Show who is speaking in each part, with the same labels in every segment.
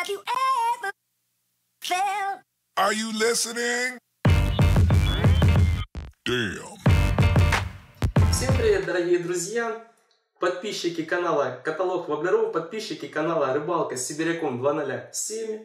Speaker 1: Have you ever felt? Are you listening? Damn. Всем привет, дорогие друзья! Подписчики канала Каталог Воблеров, подписчики канала Рыбалка с Сибиряком 207.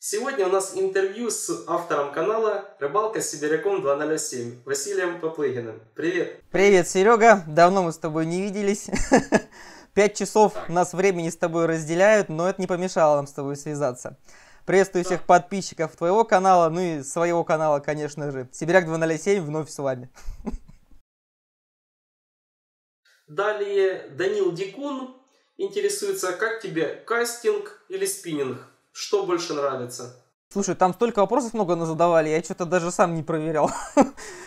Speaker 1: Сегодня у нас интервью с автором канала «Рыбалка с Сибиряком 207» Василием Поплыгиным. Привет!
Speaker 2: Привет, Серега! Давно мы с тобой не виделись. Пять часов нас времени с тобой разделяют, но это не помешало нам с тобой связаться. Приветствую всех подписчиков твоего канала, ну и своего канала, конечно же. Сибиряк 207 вновь с вами.
Speaker 1: Далее Данил Дикун интересуется, как тебе кастинг или спиннинг? Что больше нравится?
Speaker 2: Слушай, там столько вопросов много на задавали, я что-то даже сам не проверял.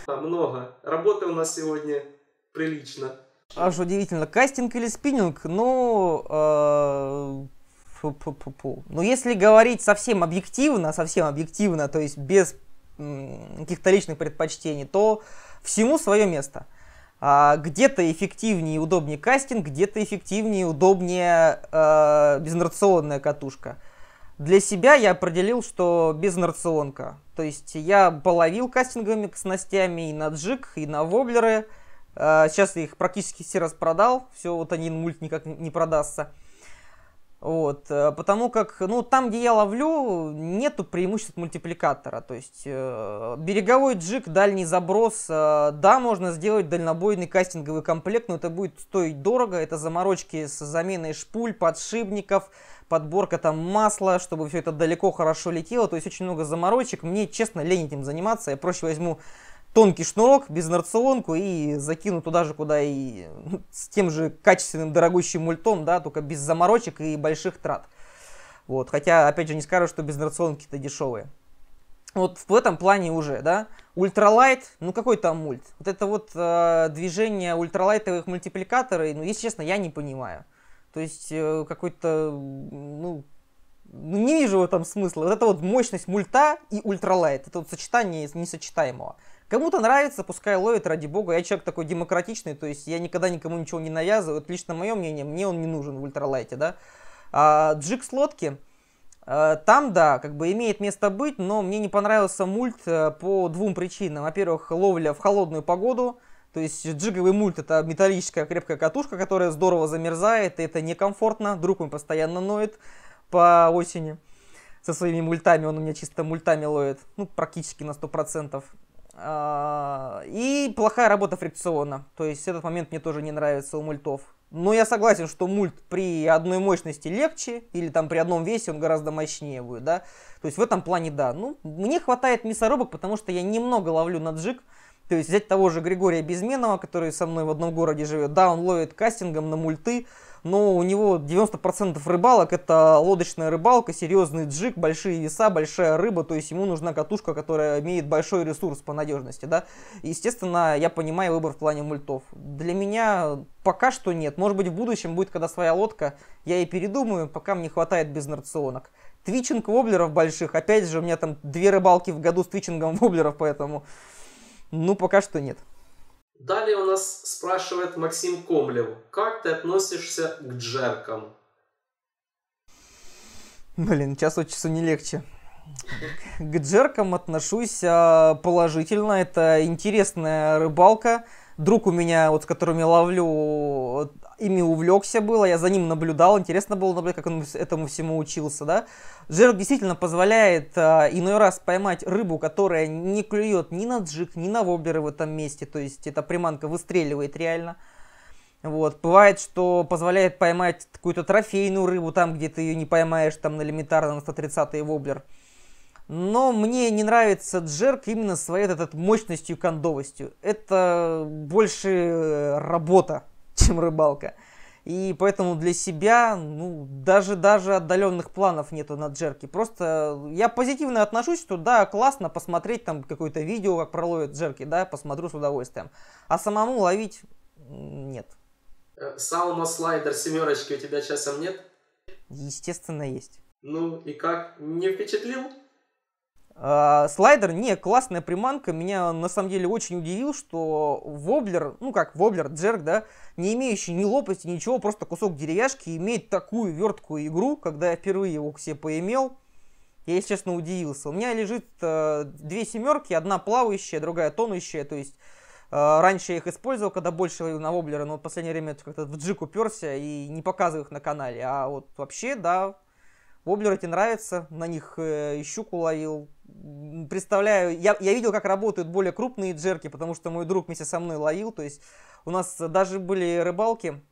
Speaker 1: Да, много. Работы у нас сегодня прилично. Аж
Speaker 2: удивительно. Кастинг или спиннинг? Ну, э, ну, если говорить совсем объективно, совсем объективно, то есть без каких-то личных предпочтений, то всему свое место. А где-то эффективнее и удобнее кастинг, где-то эффективнее и удобнее э, безнарационная катушка. Для себя я определил, что безнарационка. То есть я половил кастинговыми снастями и на джик, и на воблеры – а, сейчас их практически все распродал. Все, вот один мульт никак не продастся. Вот, э, потому как, ну, там, где я ловлю, нету преимуществ мультипликатора. То есть, э, береговой джик, дальний заброс, э, да, можно сделать дальнобойный кастинговый комплект, но это будет стоить дорого. Это заморочки с заменой шпуль, подшипников, подборка там масла, чтобы все это далеко хорошо летело. То есть, очень много заморочек. Мне, честно, лень этим заниматься. Я проще возьму тонкий шнурок, без нарционку и закину туда же, куда и ну, с тем же качественным дорогущим мультом, да, только без заморочек и больших трат. Вот, хотя, опять же, не скажу, что без нарционки-то дешевые. Вот в этом плане уже, да. Ультралайт, ну какой там мульт? Вот это вот э, движение ультралайтовых мультипликаторов, ну, если честно, я не понимаю. То есть э, какой-то, ну, ну не вижу в этом смысла. Вот это вот мощность мульта и ультралайт. Это вот сочетание несочетаемого. Кому-то нравится, пускай ловит, ради бога. Я человек такой демократичный, то есть я никогда никому ничего не навязываю. Вот лично мое мнение, мне он не нужен в ультралайте, да. А, Джик с лодки, э, там, да, как бы имеет место быть, но мне не понравился мульт э, по двум причинам. Во-первых, ловля в холодную погоду, то есть джиговый мульт это металлическая крепкая катушка, которая здорово замерзает, и это некомфортно, друг мой постоянно ноет по осени со своими мультами, он у меня чисто мультами ловит, ну, практически на 100%. А, и плохая работа фрикциона. То есть этот момент мне тоже не нравится у мультов. Но я согласен, что мульт при одной мощности легче, или там при одном весе он гораздо мощнее будет, да. То есть в этом плане да. Ну, мне хватает мясорубок, потому что я немного ловлю на джиг. То есть взять того же Григория Безменова, который со мной в одном городе живет, да, он ловит кастингом на мульты, но ну, у него 90% рыбалок это лодочная рыбалка, серьезный джиг, большие веса, большая рыба, то есть ему нужна катушка, которая имеет большой ресурс по надежности, да. Естественно, я понимаю выбор в плане мультов. Для меня пока что нет, может быть в будущем будет, когда своя лодка, я и передумаю, пока мне хватает без нарционок. Твичинг воблеров больших, опять же, у меня там две рыбалки в году с твичингом воблеров, поэтому, ну, пока что нет.
Speaker 1: Далее у нас спрашивает Максим Комлев, как ты относишься к джеркам?
Speaker 2: Блин, час от часу не легче. К джеркам отношусь а, положительно. Это интересная рыбалка друг у меня, вот с которым я ловлю, ими увлекся было, я за ним наблюдал, интересно было наблюдать, как он этому всему учился, да. Жир действительно позволяет а, иной раз поймать рыбу, которая не клюет ни на джик, ни на воблеры в этом месте, то есть эта приманка выстреливает реально. Вот. Бывает, что позволяет поймать какую-то трофейную рыбу там, где ты ее не поймаешь, там на элементарно на 130-й воблер. Но мне не нравится джерк именно своей вот этот мощностью и кондовостью. Это больше э, работа, чем рыбалка. И поэтому для себя, ну, даже, даже отдаленных планов нету на джерки. Просто я позитивно отношусь, что да, классно посмотреть там какое-то видео, как проловят джерки, да, посмотрю с удовольствием. А самому ловить нет.
Speaker 1: Э, Салма слайдер семерочки у тебя часом нет?
Speaker 2: Естественно, есть.
Speaker 1: Ну и как? Не впечатлил?
Speaker 2: А, слайдер не классная приманка, меня на самом деле очень удивил, что воблер, ну как воблер, джерк, да, не имеющий ни лопасти, ничего, просто кусок деревяшки, имеет такую верткую игру, когда я впервые его к себе поимел, я, если честно, удивился. У меня лежит э, две семерки, одна плавающая, другая тонущая, то есть э, раньше я их использовал, когда больше ловил на воблера, но в последнее время как-то в джик уперся и не показываю их на канале, а вот вообще, да, Воблер эти нравятся, на них э, щуку ловил. Представляю, я, я видел, как работают более крупные джерки, потому что мой друг вместе со мной ловил. То есть у нас даже были рыбалки,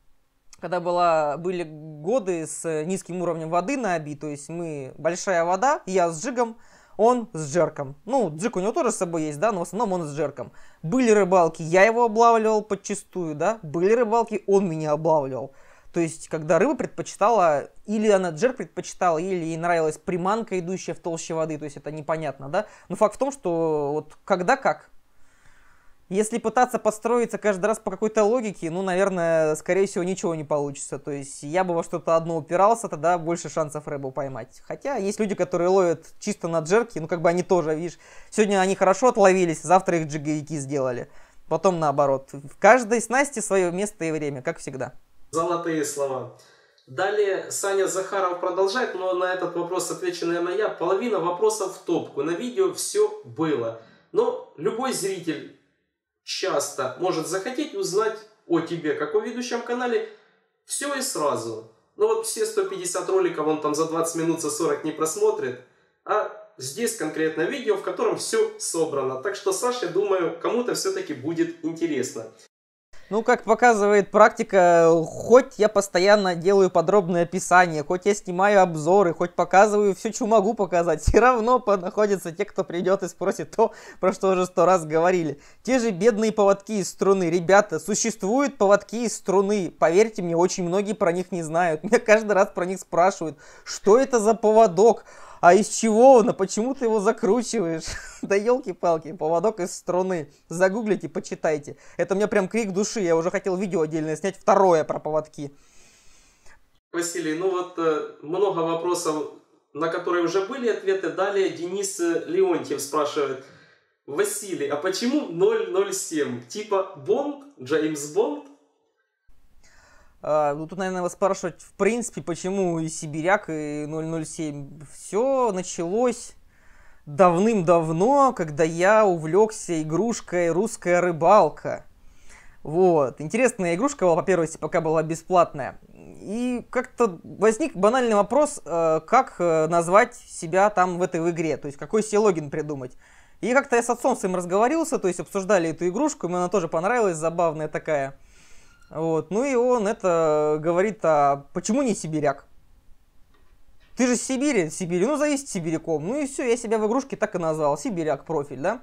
Speaker 2: когда была, были годы с э, низким уровнем воды на оби, то есть мы большая вода, я с джигом, он с джерком. Ну, джик у него тоже с собой есть, да, но в основном он с джерком. Были рыбалки, я его облавливал подчистую, да, были рыбалки, он меня облавливал. То есть, когда рыба предпочитала, или она джер предпочитала, или ей нравилась приманка, идущая в толще воды, то есть это непонятно, да? Но факт в том, что вот когда как. Если пытаться построиться каждый раз по какой-то логике, ну, наверное, скорее всего, ничего не получится. То есть я бы во что-то одно упирался, тогда больше шансов рыбу поймать. Хотя есть люди, которые ловят чисто на джерки, ну, как бы они тоже, видишь, сегодня они хорошо отловились, завтра их джиговики сделали. Потом наоборот. В каждой снасти свое место и время, как всегда.
Speaker 1: Золотые слова. Далее Саня Захаров продолжает, но на этот вопрос отвечу, наверное, я. Половина вопросов в топку. На видео все было. Но любой зритель часто может захотеть узнать о тебе, как о ведущем канале, все и сразу. Ну вот все 150 роликов он там за 20 минут, за 40 не просмотрит. А здесь конкретное видео, в котором все собрано. Так что Саше, думаю, кому-то все-таки будет интересно.
Speaker 2: Ну, как показывает практика, хоть я постоянно делаю подробные описания, хоть я снимаю обзоры, хоть показываю все, что могу показать, все равно находятся те, кто придет и спросит то, про что уже сто раз говорили. Те же бедные поводки из струны. Ребята, существуют поводки из струны. Поверьте мне, очень многие про них не знают. Меня каждый раз про них спрашивают, что это за поводок? А из чего он? А почему ты его закручиваешь? да елки-палки, поводок из струны. Загуглите, почитайте. Это у меня прям крик души. Я уже хотел видео отдельное снять, второе про поводки.
Speaker 1: Василий, ну вот э, много вопросов, на которые уже были ответы. Далее Денис э, Леонтьев спрашивает. Василий, а почему 007? Типа Бонд, Джеймс Бонд?
Speaker 2: А, ну, тут, наверное, вас спрашивать, в принципе, почему и «Сибиряк», и 007. Все началось давным-давно, когда я увлекся игрушкой «Русская рыбалка». Вот. Интересная игрушка была, по-первых, пока была бесплатная. И как-то возник банальный вопрос, э, как э, назвать себя там в этой игре, то есть какой себе логин придумать. И как-то я с отцом своим разговаривался, то есть обсуждали эту игрушку, ему она тоже понравилась, забавная такая. Вот. Ну и он это говорит, а почему не сибиряк? Ты же с Сибири, Сибири, ну зависит сибиряком. Ну и все, я себя в игрушке так и назвал, сибиряк профиль, да?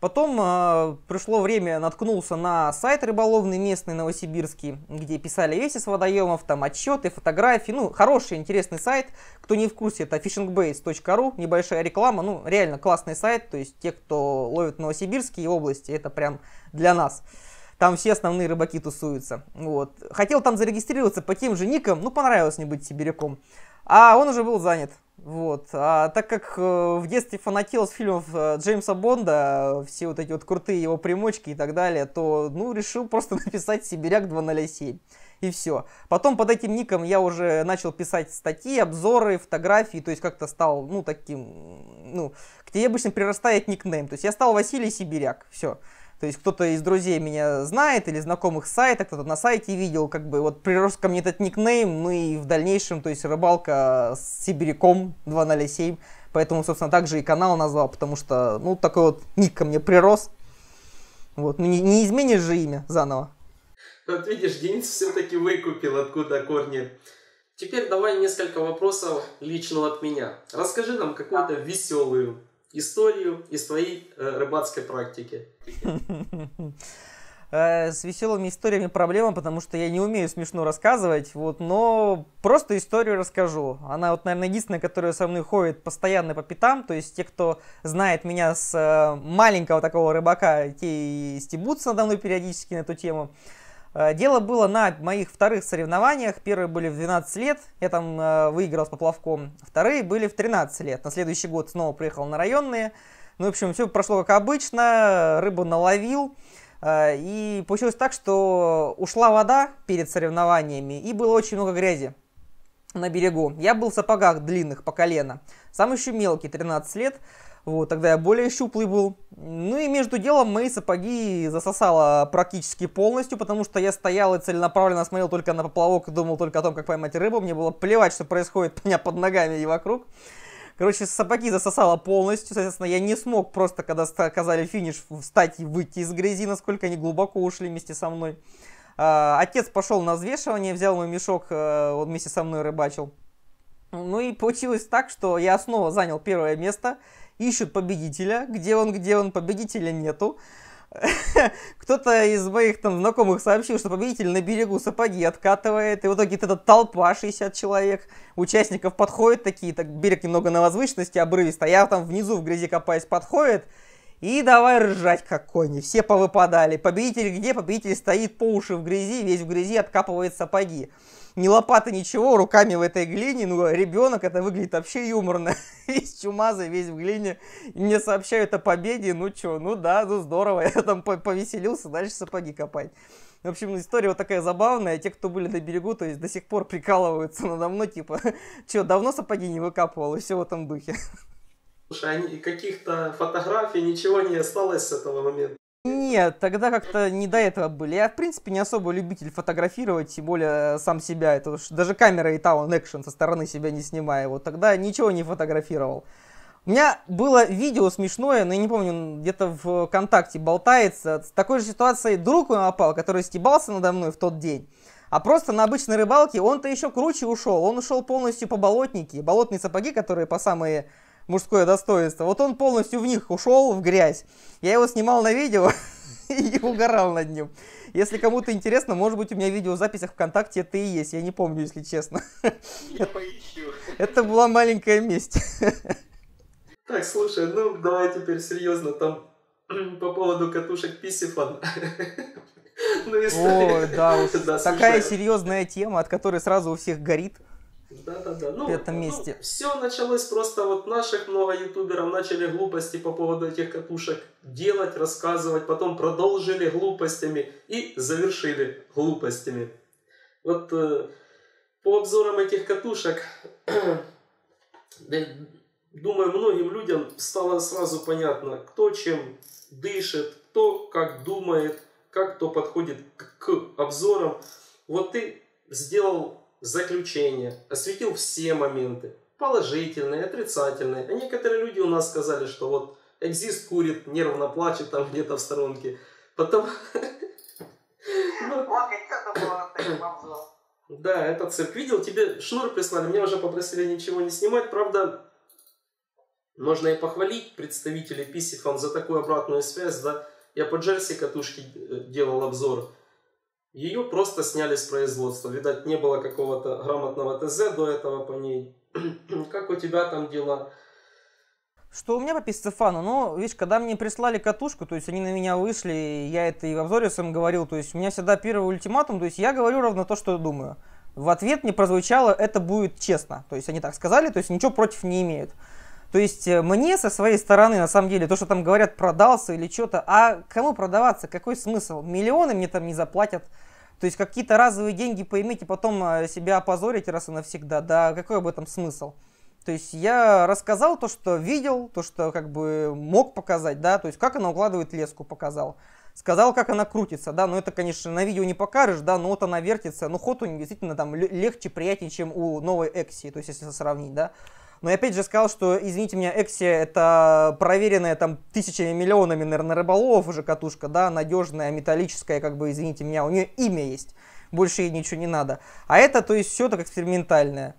Speaker 2: Потом э, пришло время, наткнулся на сайт рыболовный местный новосибирский, где писали весь с водоемов, там отчеты, фотографии. Ну, хороший, интересный сайт. Кто не в курсе, это fishingbase.ru, небольшая реклама. Ну, реально классный сайт, то есть те, кто ловит новосибирские области, это прям для нас. Там все основные рыбаки тусуются. Вот. Хотел там зарегистрироваться по тем же никам, ну, понравилось мне быть сибиряком. А он уже был занят. Вот. А так как э, в детстве фанател с фильмов э, Джеймса Бонда, все вот эти вот крутые его примочки и так далее, то, ну, решил просто написать «Сибиряк 207». И все. Потом под этим ником я уже начал писать статьи, обзоры, фотографии, то есть как-то стал, ну, таким, ну, к тебе обычно прирастает никнейм. То есть я стал Василий Сибиряк, все. Все. То есть кто-то из друзей меня знает или знакомых с сайта, кто-то на сайте видел, как бы вот прирос ко мне этот никнейм, ну и в дальнейшем, то есть рыбалка с Сибиряком 207, поэтому, собственно, также и канал назвал, потому что, ну, такой вот ник ко мне прирос. Вот, ну не, не изменишь же имя заново.
Speaker 1: Ну, вот видишь, Денис все-таки выкупил откуда корни. Теперь давай несколько вопросов лично от меня. Расскажи нам какую-то веселую историю из своей э, рыбацкой
Speaker 2: практики. Э, с веселыми историями проблема, потому что я не умею смешно рассказывать, вот, но просто историю расскажу. Она вот, наверное, единственная, которая со мной ходит постоянно по пятам, то есть те, кто знает меня с э, маленького такого рыбака, те и стебутся надо мной периодически на эту тему. Э, дело было на моих вторых соревнованиях. Первые были в 12 лет, я там э, выиграл с поплавком. Вторые были в 13 лет. На следующий год снова приехал на районные. Ну, в общем, все прошло как обычно, рыбу наловил. Э, и получилось так, что ушла вода перед соревнованиями, и было очень много грязи на берегу. Я был в сапогах длинных по колено. Сам еще мелкий, 13 лет. Вот, тогда я более щуплый был. Ну и между делом мои сапоги засосало практически полностью, потому что я стоял и целенаправленно смотрел только на поплавок и думал только о том, как поймать рыбу. Мне было плевать, что происходит у меня под ногами и вокруг. Короче, сапоги засосало полностью, соответственно, я не смог просто, когда оказали финиш, встать и выйти из грязи, насколько они глубоко ушли вместе со мной. А, отец пошел на взвешивание, взял мой мешок, э, он вместе со мной рыбачил. Ну и получилось так, что я снова занял первое место, ищут победителя, где он, где он, победителя нету. Кто-то из моих там знакомых сообщил, что победитель на берегу сапоги откатывает, и в итоге эта толпа, 60 человек, участников подходит такие, так берег немного на возвышенности, обрывисто, а я там внизу в грязи копаясь подходит, и давай ржать как кони, все повыпадали. Победитель где? Победитель стоит по уши в грязи, весь в грязи откапывает сапоги ни лопаты, ничего, руками в этой глине. Ну, ребенок, это выглядит вообще юморно. Весь чумазый, весь в глине. И мне сообщают о победе. Ну, что, ну да, ну здорово. Я там повеселился, дальше сапоги копать. В общем, история вот такая забавная. Те, кто были на берегу, то есть до сих пор прикалываются надо мной, типа, что, давно сапоги не выкапывал, и все в этом духе.
Speaker 1: Слушай, а каких-то фотографий, ничего не осталось с этого момента?
Speaker 2: Нет, тогда как-то не до этого были. Я, в принципе, не особо любитель фотографировать, тем более э, сам себя. Это уж даже камера и та, он экшен со стороны себя не снимая. Вот тогда ничего не фотографировал. У меня было видео смешное, но я не помню, где-то в ВКонтакте болтается. С такой же ситуацией друг мой попал, который стебался надо мной в тот день. А просто на обычной рыбалке он-то еще круче ушел. Он ушел полностью по болотнике. Болотные сапоги, которые по самые мужское достоинство. Вот он полностью в них ушел, в грязь. Я его снимал на видео и угорал над ним. Если кому-то интересно, может быть, у меня видео в записях ВКонтакте это и есть. Я не помню, если честно. Я поищу. Это была маленькая месть.
Speaker 1: Так, слушай, ну давай теперь серьезно там по поводу катушек Писифон. Ну, если... О, да, уж. да, такая
Speaker 2: серьезная тема, от которой сразу у всех горит.
Speaker 1: Да-да-да. Ну, в этом ну, месте. Ну, все началось просто вот наших много ютуберов начали глупости по поводу этих катушек делать, рассказывать, потом продолжили глупостями и завершили глупостями. Вот э, по обзорам этих катушек, думаю, многим людям стало сразу понятно, кто чем дышит, кто как думает, как кто подходит к, к обзорам. Вот ты сделал заключение, осветил все моменты, положительные, отрицательные. А некоторые люди у нас сказали, что вот экзист курит, нервно плачет там где-то в сторонке. Потом... Ну, да, это цирк. Видел, тебе шнур прислали, Мне уже попросили ничего не снимать. Правда, можно и похвалить представителей Писифан за такую обратную связь. Да? Я по Джерси катушки э, делал обзор ее просто сняли с производства. Видать, не было какого-то грамотного ТЗ до этого по ней. как у тебя там дела?
Speaker 2: Что у меня по Писцефану? Ну, видишь, когда мне прислали катушку, то есть они на меня вышли, я это и в обзоре сам говорил, то есть у меня всегда первый ультиматум, то есть я говорю ровно то, что думаю. В ответ мне прозвучало, это будет честно. То есть они так сказали, то есть ничего против не имеют. То есть э, мне со своей стороны, на самом деле, то, что там говорят, продался или что-то, а кому продаваться, какой смысл? Миллионы мне там не заплатят. То есть какие-то разовые деньги поимите, потом э, себя опозорить раз и навсегда. Да какой об этом смысл? То есть я рассказал то, что видел, то, что как бы мог показать, да, то есть как она укладывает леску, показал. Сказал, как она крутится, да, но это, конечно, на видео не покажешь, да, но вот она вертится, но ну, ход у нее действительно там легче, приятнее, чем у новой Экси, то есть если сравнить, да. Но я опять же сказал, что, извините меня, Экси это проверенная там тысячами, миллионами, наверное, рыболовов уже катушка, да, надежная, металлическая, как бы, извините меня, у нее имя есть. Больше ей ничего не надо. А это, то есть, все так экспериментальное.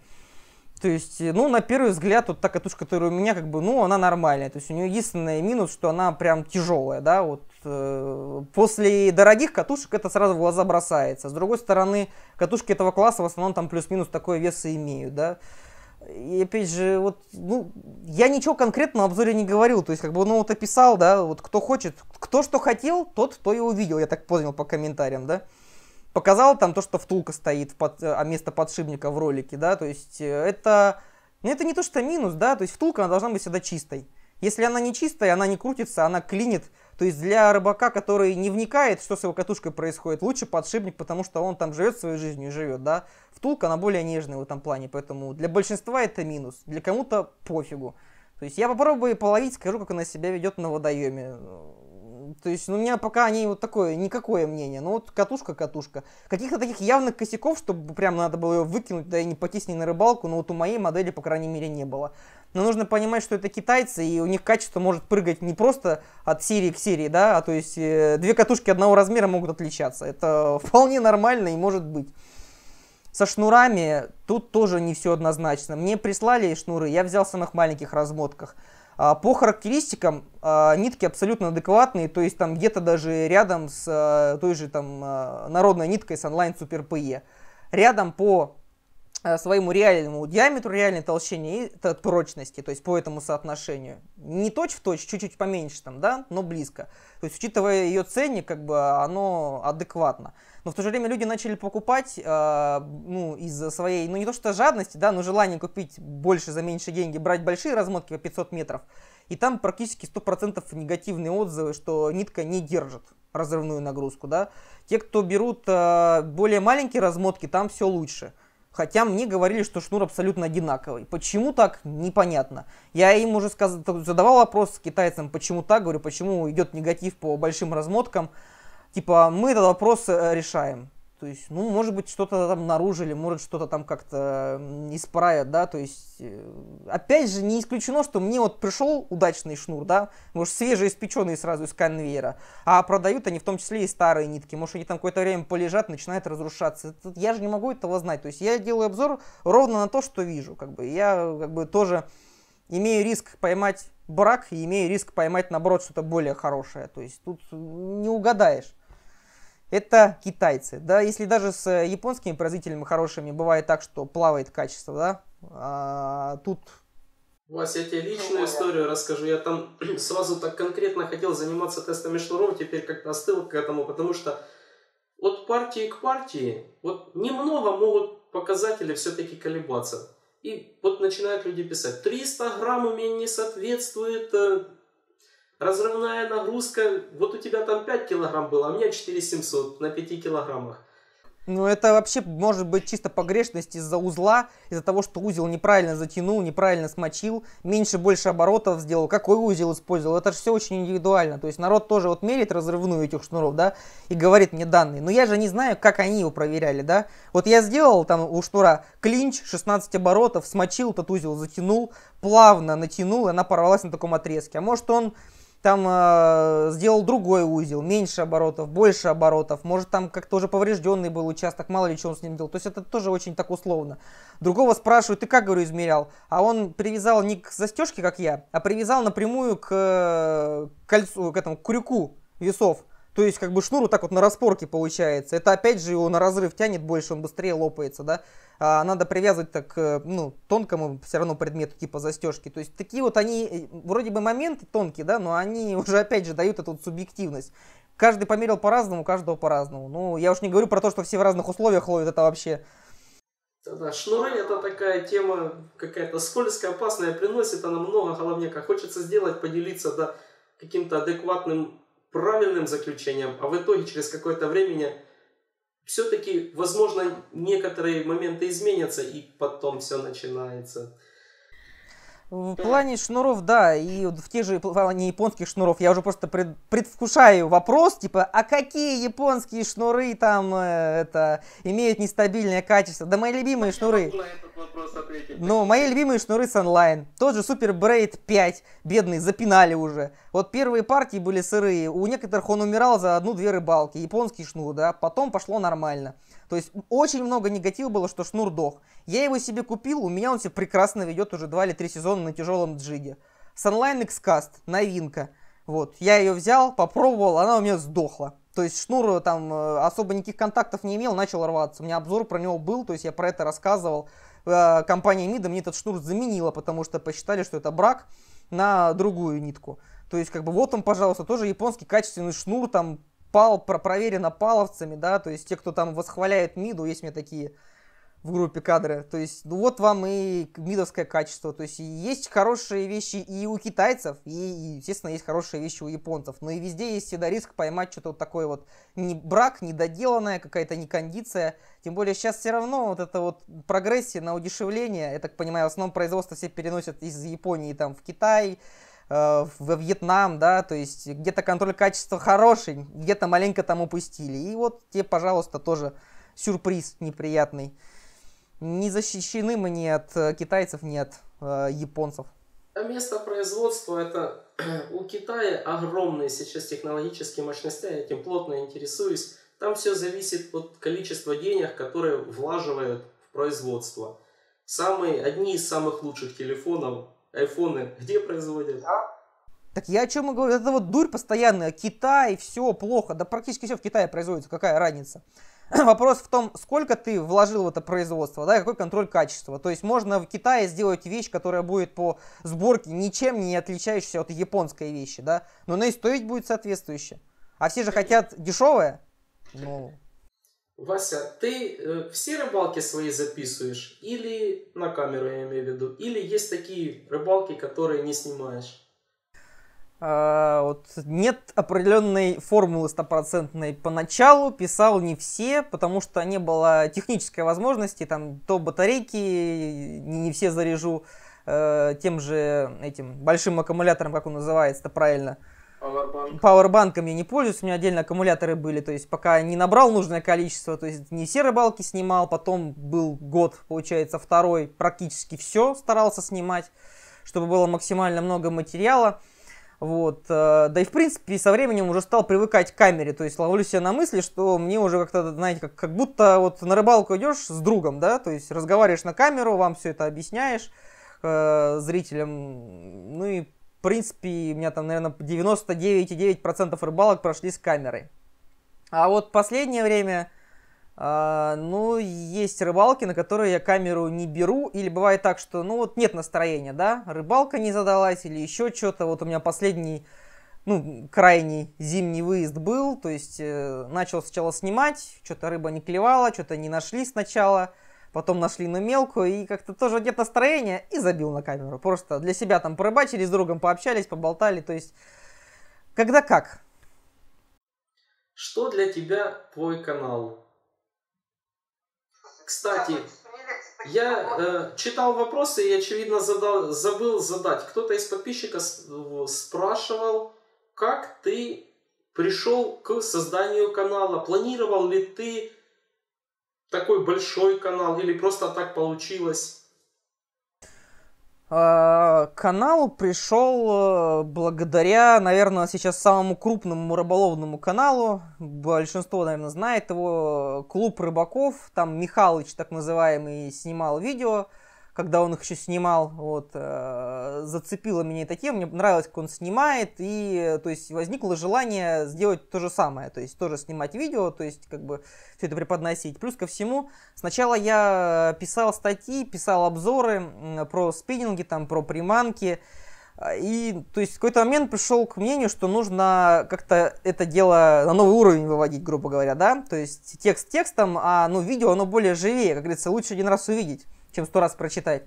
Speaker 2: То есть, э, ну, на первый взгляд, вот та катушка, которая у меня, как бы, ну, она нормальная. То есть, у нее единственный минус, что она прям тяжелая, да, вот. Э, после дорогих катушек это сразу в глаза бросается. С другой стороны, катушки этого класса в основном там плюс-минус такой вес и имеют, да. И опять же, вот, ну, я ничего конкретно в обзоре не говорил, то есть, как бы, ну, вот описал, да, вот, кто хочет, кто что хотел, тот, кто и увидел, я так понял по комментариям, да. Показал там то, что втулка стоит, под, э, а место подшипника в ролике, да, то есть, э, это, ну, это не то, что минус, да, то есть, втулка, она должна быть всегда чистой. Если она не чистая, она не крутится, она клинит, то есть для рыбака, который не вникает, что с его катушкой происходит, лучше подшипник, потому что он там живет своей жизнью и живет, да. Втулка, она более нежная в этом плане, поэтому для большинства это минус, для кому-то пофигу. То есть я попробую половить, скажу, как она себя ведет на водоеме. То есть, ну, у меня пока они вот такое, никакое мнение. Ну, вот катушка-катушка. Каких-то таких явных косяков, чтобы прям надо было ее выкинуть, да и не потеснить на рыбалку, но вот у моей модели, по крайней мере, не было. Но нужно понимать, что это китайцы, и у них качество может прыгать не просто от серии к серии, да, а то есть э, две катушки одного размера могут отличаться. Это вполне нормально и может быть. Со шнурами тут тоже не все однозначно. Мне прислали шнуры, я взял в самых маленьких размотках. А по характеристикам а, нитки абсолютно адекватные, то есть там где-то даже рядом с э, той же там э, народной ниткой с онлайн супер ПЕ Рядом по Э, своему реальному диаметру, реальной толщине и прочности, то есть по этому соотношению. Не точь-в-точь, чуть-чуть поменьше там, да, но близко. То есть, учитывая ее ценник, как бы оно адекватно. Но в то же время люди начали покупать, э, ну, из-за своей, ну, не то что жадности, да, но желания купить больше за меньшие деньги, брать большие размотки по 500 метров. И там практически 100% негативные отзывы, что нитка не держит разрывную нагрузку, да. Те, кто берут э, более маленькие размотки, там все лучше. Хотя мне говорили, что шнур абсолютно одинаковый. Почему так, непонятно. Я им уже сказ... задавал вопрос китайцам, почему так, говорю, почему идет негатив по большим размоткам. Типа, мы этот вопрос э, решаем. То есть, ну, может быть, что-то там наружили, может, что-то там как-то исправят, да, то есть, э, опять же, не исключено, что мне вот пришел удачный шнур, да, может, свежеиспеченный сразу из конвейера, а продают они в том числе и старые нитки, может, они там какое-то время полежат, начинают разрушаться, это, я же не могу этого знать, то есть, я делаю обзор ровно на то, что вижу, как бы, я, как бы, тоже имею риск поймать брак и имею риск поймать, наоборот, что-то более хорошее, то есть, тут не угадаешь это китайцы. Да, если даже с э, японскими производителями хорошими бывает так, что плавает качество, да, а, тут...
Speaker 1: Вася, я тебе личную ну, историю расскажу. Я там сразу так конкретно хотел заниматься тестами шнуров, теперь как-то остыл к этому, потому что от партии к партии вот немного могут показатели все-таки колебаться. И вот начинают люди писать, 300 грамм у меня не соответствует э, Разрывная нагрузка, вот у тебя там 5 килограмм было, а у меня 4700 на 5 килограммах.
Speaker 2: Ну, это вообще может быть чисто погрешность из-за узла, из-за того, что узел неправильно затянул, неправильно смочил, меньше, больше оборотов сделал, какой узел использовал. Это же все очень индивидуально. То есть народ тоже вот мерит разрывную этих шнуров, да, и говорит мне данные. Но я же не знаю, как они его проверяли, да. Вот я сделал там у шнура клинч, 16 оборотов, смочил этот узел, затянул, плавно натянул, и она порвалась на таком отрезке. А может он там э, сделал другой узел, меньше оборотов, больше оборотов, может там как-то уже поврежденный был участок, мало ли что он с ним делал. То есть это тоже очень так условно. Другого спрашивают, ты как, говорю, измерял? А он привязал не к застежке, как я, а привязал напрямую к э, кольцу, к этому к крюку весов. То есть, как бы шнур вот так вот на распорке получается. Это опять же его на разрыв тянет больше, он быстрее лопается, да. А надо привязывать так, ну, тонкому все равно предмету типа застежки. То есть, такие вот они, э, вроде бы моменты тонкие, да, но они уже опять же дают эту вот субъективность. Каждый померил по-разному, каждого по-разному. Ну, я уж не говорю про то, что все в разных условиях ловят это вообще.
Speaker 1: Да, шнуры это такая тема какая-то скользкая, опасная, приносит она много головняка. А, хочется сделать, поделиться, да, каким-то адекватным правильным заключением, а в итоге через какое-то время все-таки, возможно, некоторые моменты изменятся, и потом все начинается.
Speaker 2: В плане шнуров, да, и в те же в плане японских шнуров я уже просто пред, предвкушаю вопрос, типа, а какие японские шнуры там э, это имеют нестабильное качество? Да мои любимые шнуры. Ну, мои любимые шнуры с онлайн. Тот же Super Braid 5, бедный, запинали уже. Вот первые партии были сырые, у некоторых он умирал за одну-две рыбалки, японский шнур, да, потом пошло нормально. То есть очень много негатива было, что шнур дох. Я его себе купил, у меня он все прекрасно ведет уже 2 или 3 сезона на тяжелом джиге. Sunline X-Cast, новинка. Вот, я ее взял, попробовал, она у меня сдохла. То есть шнур э, там э, особо никаких контактов не имел, начал рваться. У меня обзор про него был, то есть я про это рассказывал. Э, компания МИДа мне этот шнур заменила, потому что посчитали, что это брак на другую нитку. То есть, как бы, вот он, пожалуйста, тоже японский качественный шнур, там, пал, про, проверено паловцами, да, то есть те, кто там восхваляет МИДу, есть у меня такие в группе кадры, то есть ну вот вам и мидовское качество, то есть есть хорошие вещи и у китайцев, и, естественно, есть хорошие вещи у японцев, но и везде есть всегда риск поймать что-то вот такое вот не брак, недоделанное, какая-то некондиция, тем более сейчас все равно вот это вот прогрессия на удешевление, я так понимаю, в основном производство все переносят из Японии там в Китай, Э, во Вьетнам, да, то есть где-то контроль качества хороший, где-то маленько там упустили. И вот тебе, пожалуйста, тоже сюрприз неприятный. Не защищены мы ни от э, китайцев, ни от э, японцев.
Speaker 1: Место производства это у Китая огромные сейчас технологические мощности, я этим плотно интересуюсь. Там все зависит от количества денег, которые влаживают в производство. Самые, одни из самых лучших телефонов Айфоны где производят? Да.
Speaker 2: Так я о чем и говорю, это вот дурь постоянная, Китай, все плохо, да практически все в Китае производится, какая разница? Вопрос в том, сколько ты вложил в это производство, да, и какой контроль качества. То есть можно в Китае сделать вещь, которая будет по сборке ничем не отличающейся от японской вещи, да, но она и стоить будет соответствующе. А все же хотят дешевое. Ну,
Speaker 1: Вася, ты э, все рыбалки свои записываешь? Или на камеру, я имею в виду? Или есть такие рыбалки, которые не снимаешь?
Speaker 2: А, вот нет определенной формулы стопроцентной. Поначалу писал не все, потому что не было технической возможности, там то батарейки не все заряжу э, тем же этим большим аккумулятором, как он называется правильно, Powerbank. Powerbankом я не пользуюсь, у меня отдельно аккумуляторы были, то есть пока не набрал нужное количество, то есть не все рыбалки снимал, потом был год, получается, второй, практически все старался снимать, чтобы было максимально много материала. Вот. Э, да и, в принципе, со временем уже стал привыкать к камере. То есть ловлю себя на мысли, что мне уже как-то, знаете, как, как будто вот на рыбалку идешь с другом, да, то есть разговариваешь на камеру, вам все это объясняешь э, зрителям. Ну и в принципе, у меня там, наверное, 99,9% рыбалок прошли с камерой. А вот последнее время, э, ну, есть рыбалки, на которые я камеру не беру, или бывает так, что, ну, вот нет настроения, да, рыбалка не задалась, или еще что-то, вот у меня последний, ну, крайний зимний выезд был, то есть э, начал сначала снимать, что-то рыба не клевала, что-то не нашли сначала, потом нашли на мелкую, и как-то тоже нет настроения, и забил на камеру. Просто для себя там порыбачили, с другом пообщались, поболтали, то есть когда как.
Speaker 1: Что для тебя твой канал? Кстати, я э, читал вопросы и, очевидно, задал, забыл задать. Кто-то из подписчиков спрашивал, как ты пришел к созданию канала? Планировал ли ты такой большой канал или просто так получилось?
Speaker 2: А, канал пришел э, благодаря, наверное, сейчас самому крупному рыболовному каналу. Большинство, наверное, знает его. Э, Клуб рыбаков. Там Михалыч, так называемый, снимал видео когда он их еще снимал, вот, э, зацепила меня эта тема, мне нравилось, как он снимает, и, то есть, возникло желание сделать то же самое, то есть, тоже снимать видео, то есть, как бы, все это преподносить. Плюс ко всему, сначала я писал статьи, писал обзоры про спиннинги, там, про приманки, э, и, то есть, в какой-то момент пришел к мнению, что нужно как-то это дело на новый уровень выводить, грубо говоря, да, то есть, текст текстом, а, ну, видео, оно более живее, как говорится, лучше один раз увидеть чем сто раз прочитать.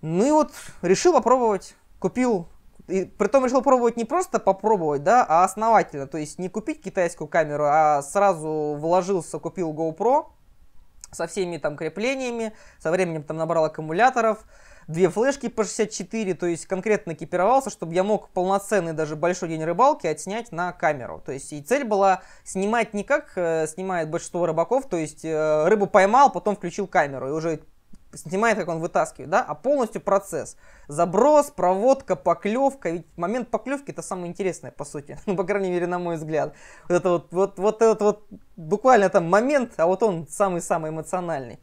Speaker 2: Ну и вот решил попробовать, купил и притом решил пробовать не просто попробовать, да, а основательно. То есть не купить китайскую камеру, а сразу вложился, купил GoPro со всеми там креплениями, со временем там набрал аккумуляторов, две флешки по 64, то есть конкретно экипировался, чтобы я мог полноценный даже большой день рыбалки отснять на камеру. То есть и цель была снимать не как э, снимает большинство рыбаков, то есть э, рыбу поймал, потом включил камеру и уже снимает, как он вытаскивает, да, а полностью процесс. Заброс, проводка, поклевка. Ведь момент поклевки это самое интересное, по сути. Ну, по крайней мере, на мой взгляд. Вот это вот, вот, вот этот вот буквально там момент, а вот он самый-самый эмоциональный.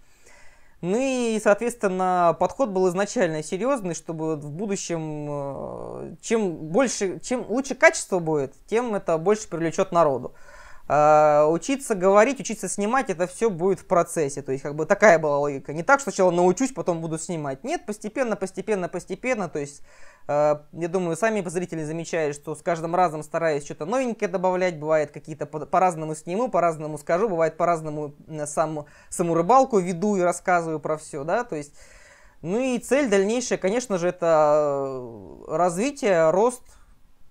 Speaker 2: Ну и, соответственно, подход был изначально серьезный, чтобы в будущем, э, чем больше, чем лучше качество будет, тем это больше привлечет народу. А, учиться говорить, учиться снимать, это все будет в процессе. То есть, как бы такая была логика. Не так, что сначала научусь, потом буду снимать. Нет, постепенно, постепенно, постепенно. То есть, а, я думаю, сами зрители замечают, что с каждым разом стараюсь что-то новенькое добавлять. Бывает какие-то по-разному по сниму, по-разному скажу. Бывает по-разному сам, саму рыбалку веду и рассказываю про все, да. То есть, ну и цель дальнейшая, конечно же, это а, развитие, рост,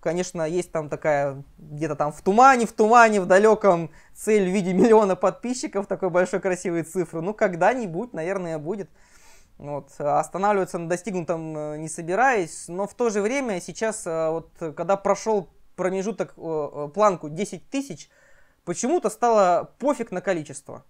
Speaker 2: Конечно, есть там такая, где-то там в тумане, в тумане, в далеком цель в виде миллиона подписчиков, такой большой красивой цифры. Ну, когда-нибудь, наверное, будет. Вот. Останавливаться на достигнутом э, не собираюсь, но в то же время сейчас, э, вот, когда прошел промежуток, э, планку 10 тысяч, почему-то стало пофиг на количество.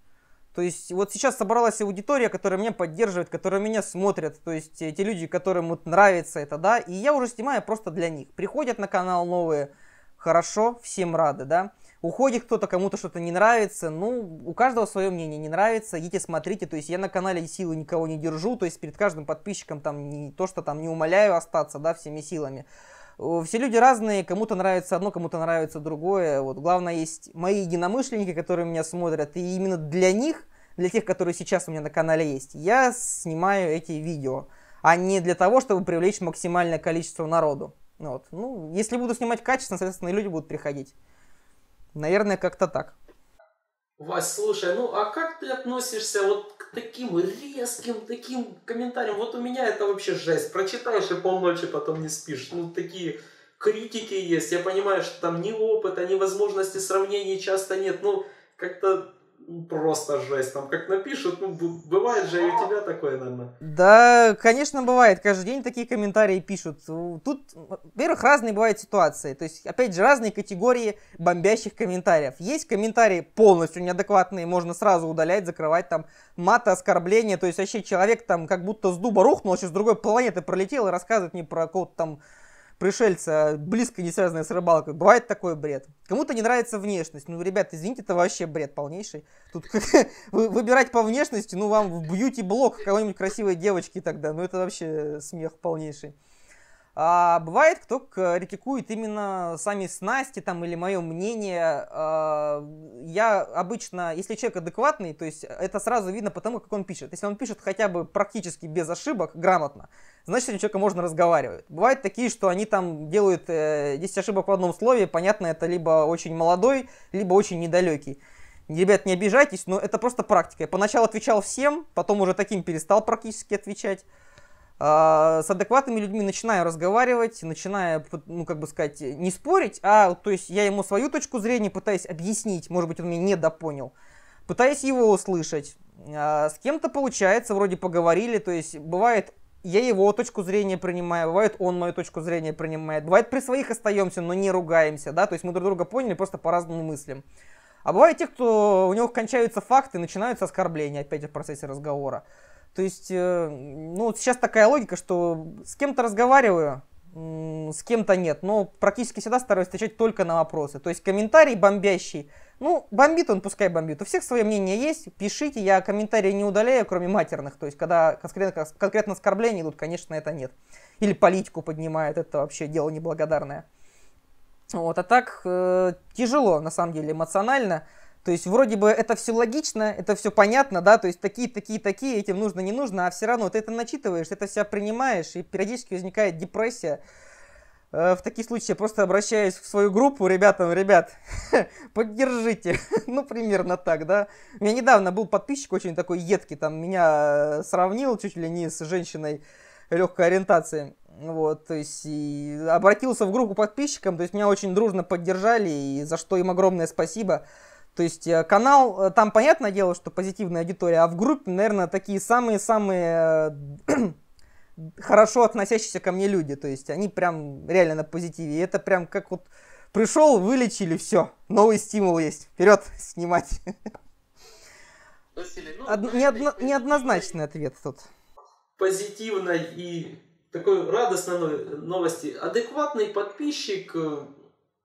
Speaker 2: То есть вот сейчас собралась аудитория, которая меня поддерживает, которая меня смотрит, то есть эти люди, которым вот нравится это, да, и я уже снимаю просто для них. Приходят на канал новые, хорошо, всем рады, да. Уходит кто-то, кому-то что-то не нравится, ну, у каждого свое мнение не нравится, идите смотрите, то есть я на канале силы никого не держу, то есть перед каждым подписчиком там не то, что там не умоляю остаться, да, всеми силами, все люди разные, кому-то нравится одно, кому-то нравится другое. Вот главное есть мои единомышленники, которые меня смотрят, и именно для них, для тех, которые сейчас у меня на канале есть, я снимаю эти видео, а не для того, чтобы привлечь максимальное количество народу. Вот. Ну, если буду снимать качественно, соответственно, и люди будут приходить. Наверное, как-то так.
Speaker 1: Вась, слушай, ну а как ты относишься вот таким резким, таким комментарием. Вот у меня это вообще жесть. Прочитаешь и полночи потом не спишь. Ну, такие критики есть. Я понимаю, что там ни опыта, ни возможности сравнений часто нет. Ну, как-то ну, просто жесть. Там как напишут, ну, бывает же и у тебя такое, наверное.
Speaker 2: Да, конечно, бывает. Каждый день такие комментарии пишут. Тут, во-первых, разные бывают ситуации. То есть, опять же, разные категории бомбящих комментариев. Есть комментарии полностью неадекватные, можно сразу удалять, закрывать там маты, оскорбления. То есть, вообще человек там как будто с дуба рухнул, а еще с другой планеты пролетел и рассказывает мне про какого-то там пришельца, близко не связанное с рыбалкой. Бывает такой бред. Кому-то не нравится внешность. Ну, ребят, извините, это вообще бред полнейший. Тут выбирать по внешности, ну, вам в бьюти-блок какой-нибудь красивой девочки тогда. Ну, это вообще смех полнейший. А бывает, кто критикует именно сами снасти там, или мое мнение. А, я обычно, если человек адекватный, то есть это сразу видно потому, как он пишет. Если он пишет хотя бы практически без ошибок, грамотно, значит, с этим человеком можно разговаривать. Бывают такие, что они там делают 10 э, ошибок в одном слове, понятно, это либо очень молодой, либо очень недалекий. Ребят, не обижайтесь, но это просто практика. Я поначалу отвечал всем, потом уже таким перестал практически отвечать. А, с адекватными людьми начинаю разговаривать, начинаю, ну, как бы сказать, не спорить, а, то есть, я ему свою точку зрения пытаюсь объяснить, может быть, он меня недопонял, пытаюсь его услышать. А, с кем-то получается, вроде поговорили, то есть, бывает, я его точку зрения принимаю, бывает, он мою точку зрения принимает, бывает, при своих остаемся, но не ругаемся, да, то есть, мы друг друга поняли, просто по-разному мыслям. А бывает те, кто у него кончаются факты, начинаются оскорбления опять в процессе разговора. То есть, э, ну, сейчас такая логика, что с кем-то разговариваю, с кем-то нет, но практически всегда стараюсь отвечать только на вопросы. То есть комментарий бомбящий, ну, бомбит он, пускай бомбит. У всех свое мнение есть, пишите, я комментарии не удаляю, кроме матерных. То есть, когда конкретно, конкретно оскорбления идут, конечно, это нет. Или политику поднимают, это вообще дело неблагодарное. Вот, а так э, тяжело, на самом деле, эмоционально. То есть вроде бы это все логично, это все понятно, да, то есть такие, такие, такие, этим нужно, не нужно, а все равно ты это начитываешь, это себя принимаешь, и периодически возникает депрессия. Э, в такие случаи просто обращаюсь в свою группу, ребятам, ребят, поддержите. ну, примерно так, да. У меня недавно был подписчик очень такой едкий, там меня э, сравнил чуть ли не с женщиной легкой ориентации. Вот, то есть, и обратился в группу подписчикам, то есть меня очень дружно поддержали, и за что им огромное спасибо. То есть э, канал, э, там понятное дело, что позитивная аудитория, а в группе, наверное, такие самые-самые э, хорошо относящиеся ко мне люди. То есть они прям реально на позитиве. И это прям как вот пришел, вылечили, все. Новый стимул есть. Вперед, снимать. Ну, неоднозначный ответ тут.
Speaker 1: Позитивно и такой радостной новости. Адекватный подписчик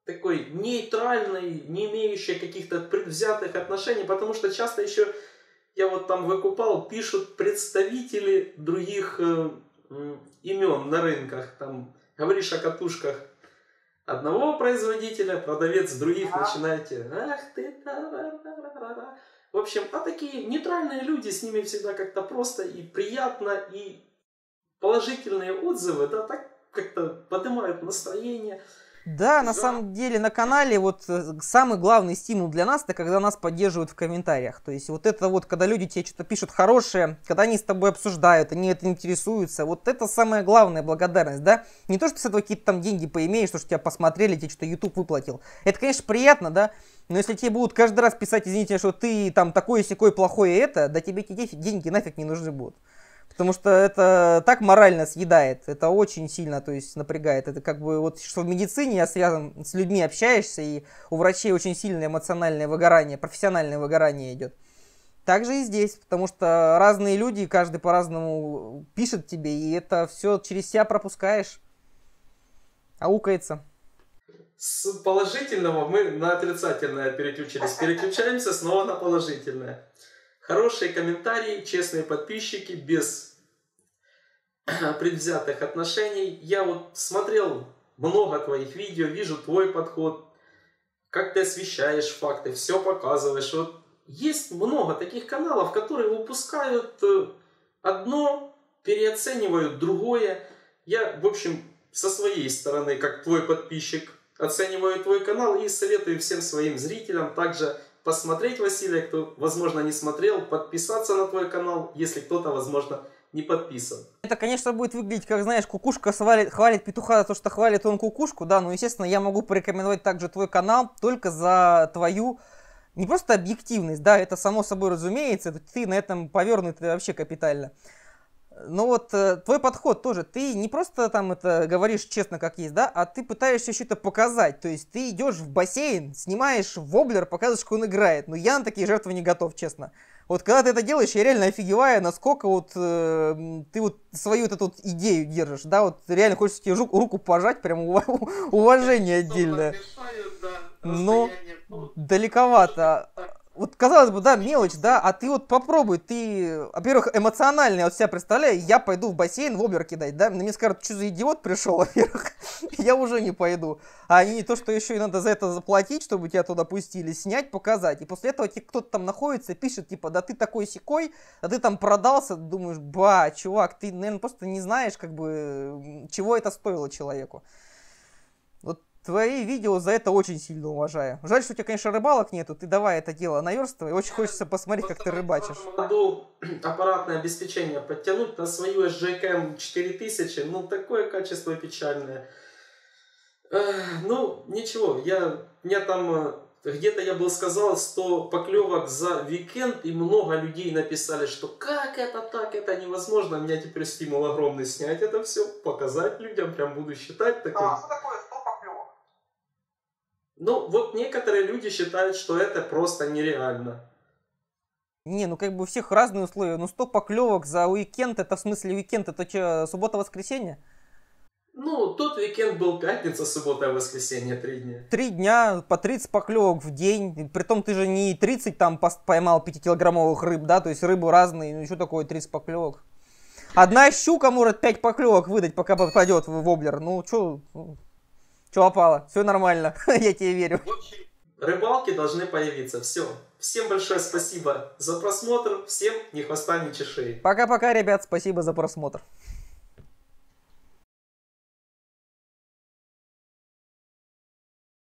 Speaker 1: такой нейтральной, не имеющей каких-то предвзятых отношений, потому что часто еще, я вот там выкупал, пишут представители других э, э, имен на рынках, там говоришь о катушках одного производителя, продавец других а? начинаете, ах ты, та-ра-ра-ра-ра. в общем, а такие нейтральные люди, с ними всегда как-то просто и приятно, и положительные отзывы, да, так как-то поднимают настроение,
Speaker 2: да, на самом деле на канале вот э, самый главный стимул для нас, это когда нас поддерживают в комментариях. То есть вот это вот, когда люди тебе что-то пишут хорошее, когда они с тобой обсуждают, они это интересуются, вот это самая главная благодарность, да? Не то, что с этого какие-то там деньги поимеешь, то, что тебя посмотрели, тебе что-то YouTube выплатил. Это, конечно, приятно, да? Но если тебе будут каждый раз писать, извините, что ты там такой-сякой плохой и это, да тебе эти деньги нафиг не нужны будут. Потому что это так морально съедает, это очень сильно, то есть, напрягает. Это как бы вот, что в медицине я а связан, с людьми общаешься, и у врачей очень сильное эмоциональное выгорание, профессиональное выгорание идет. Так же и здесь, потому что разные люди, каждый по-разному пишет тебе, и это все через себя пропускаешь, аукается.
Speaker 1: С положительного мы на отрицательное переключились. Переключаемся снова на положительное. Хорошие комментарии, честные подписчики, без предвзятых отношений. Я вот смотрел много твоих видео, вижу твой подход, как ты освещаешь факты, все показываешь. Вот есть много таких каналов, которые выпускают э, одно, переоценивают другое. Я, в общем, со своей стороны, как твой подписчик, оцениваю твой канал и советую всем своим зрителям также посмотреть Василия, кто, возможно, не смотрел, подписаться на твой канал, если кто-то, возможно, не подписан.
Speaker 2: Это, конечно, будет выглядеть, как, знаешь, кукушка свалит, хвалит петуха за то, что хвалит он кукушку, да, но, естественно, я могу порекомендовать также твой канал только за твою не просто объективность, да, это само собой разумеется, ты на этом повернут вообще капитально. Но ну вот э, твой подход тоже, ты не просто там это говоришь честно как есть, да, а ты пытаешься что-то показать, то есть ты идешь в бассейн, снимаешь воблер, показываешь, как он играет, но я на такие жертвы не готов, честно. Вот когда ты это делаешь, я реально офигеваю, насколько вот э, ты вот свою вот эту вот идею держишь, да, вот реально хочется тебе руку, руку пожать, прям уважение отдельное. Но далековато вот казалось бы, да, мелочь, да, а ты вот попробуй, ты, во-первых, эмоционально, я вот себя представляю, я пойду в бассейн в обер кидать, да, мне скажут, что за идиот пришел, во-первых, я уже не пойду, а не то, что еще и надо за это заплатить, чтобы тебя туда пустили, снять, показать, и после этого тебе кто-то там находится пишет, типа, да ты такой секой, а ты там продался, думаешь, ба, чувак, ты, наверное, просто не знаешь, как бы, чего это стоило человеку. Твои видео за это очень сильно уважаю. Жаль, что у тебя, конечно, рыбалок нету. Ты давай это дело наверстывай. Очень хочется посмотреть, как ты рыбачишь. Надул
Speaker 1: аппаратное обеспечение подтянуть на свою SGKM 4000. Ну, такое качество печальное. Ну, ничего. Я, мне там э, где-то я был сказал 100 поклевок за уикенд, и много людей написали, что как это так, это невозможно, у меня теперь стимул огромный снять это все, показать людям, прям
Speaker 2: буду считать такой. А, что ну, такое
Speaker 1: ну, вот некоторые люди считают, что это просто нереально.
Speaker 2: Не, ну как бы у всех разные условия. Ну 100 поклевок за уикенд, это в смысле уикенд, это что, суббота-воскресенье?
Speaker 1: Ну, тот уикенд был пятница, суббота, воскресенье, три дня.
Speaker 2: Три дня, по 30 поклевок в день. Притом ты же не 30 там поймал 5-килограммовых рыб, да? То есть рыбу разные, ну что такое 30 поклевок? Одна щука может 5 поклевок выдать, пока попадет в воблер. Ну, что, что попало? Все нормально, я тебе верю. В общем,
Speaker 1: рыбалки должны появиться. Все. Всем большое спасибо за просмотр. Всем не хвоста, не чешей.
Speaker 2: Пока-пока, ребят. Спасибо за просмотр.